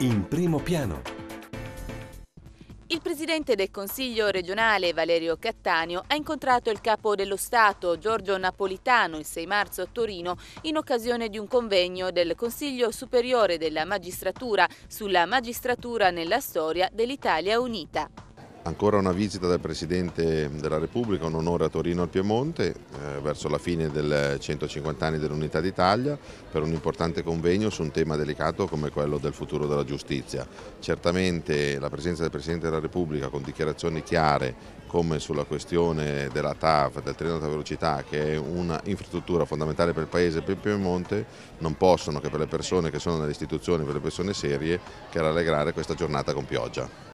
in primo piano. Il presidente del Consiglio regionale Valerio Cattaneo ha incontrato il capo dello Stato Giorgio Napolitano il 6 marzo a Torino in occasione di un convegno del Consiglio Superiore della Magistratura sulla magistratura nella storia dell'Italia Unita. Ancora una visita del Presidente della Repubblica, un onore a Torino al Piemonte, eh, verso la fine del 150 anni dell'Unità d'Italia, per un importante convegno su un tema delicato come quello del futuro della giustizia. Certamente la presenza del Presidente della Repubblica con dichiarazioni chiare come sulla questione della TAV, del treno ad alta velocità, che è un'infrastruttura fondamentale per il Paese e per il Piemonte, non possono che per le persone che sono nelle istituzioni, per le persone serie, che rallegrare questa giornata con pioggia.